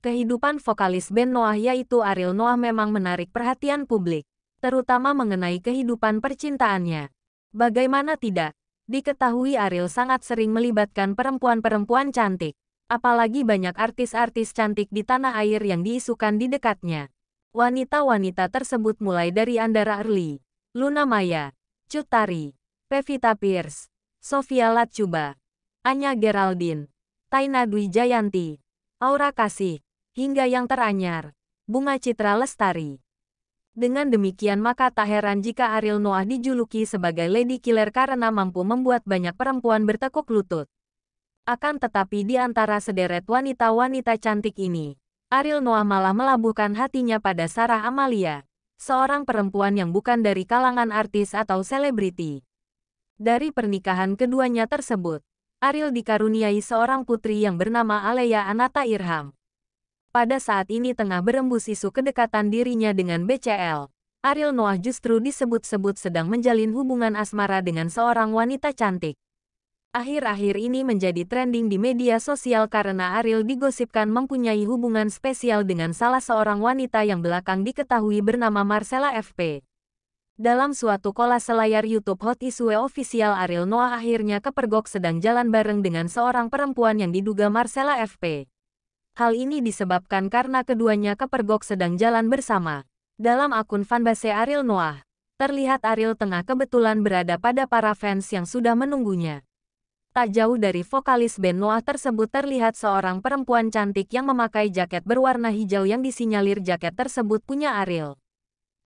Kehidupan vokalis band Noah yaitu Ariel Noah memang menarik perhatian publik, terutama mengenai kehidupan percintaannya. Bagaimana tidak, diketahui Ariel sangat sering melibatkan perempuan-perempuan cantik. Apalagi banyak artis-artis cantik di tanah air yang diisukan di dekatnya. Wanita-wanita tersebut mulai dari Andara Early, Luna Maya, Cutari, Pevita Pierce, Sofia Latjuba, Anya Geraldine, Taina Dwi Jayanti, Aura Kasih, hingga yang teranyar, bunga citra lestari. Dengan demikian maka tak heran jika Ariel Noah dijuluki sebagai Lady Killer karena mampu membuat banyak perempuan bertekuk lutut. Akan tetapi di antara sederet wanita-wanita cantik ini, Ariel Noah malah melabuhkan hatinya pada Sarah Amalia, seorang perempuan yang bukan dari kalangan artis atau selebriti. Dari pernikahan keduanya tersebut, Ariel dikaruniai seorang putri yang bernama Alea Anata Irham pada saat ini tengah berembus isu kedekatan dirinya dengan BCL. Ariel Noah justru disebut-sebut sedang menjalin hubungan asmara dengan seorang wanita cantik. Akhir-akhir ini menjadi trending di media sosial karena Ariel digosipkan mempunyai hubungan spesial dengan salah seorang wanita yang belakang diketahui bernama Marcella FP. Dalam suatu kolase selayar YouTube Hot Isue official Ariel Noah akhirnya kepergok sedang jalan bareng dengan seorang perempuan yang diduga Marcella FP. Hal ini disebabkan karena keduanya kepergok sedang jalan bersama. Dalam akun fanbase Ariel Noah, terlihat Ariel tengah kebetulan berada pada para fans yang sudah menunggunya. Tak jauh dari vokalis band Noah tersebut terlihat seorang perempuan cantik yang memakai jaket berwarna hijau yang disinyalir jaket tersebut punya Ariel.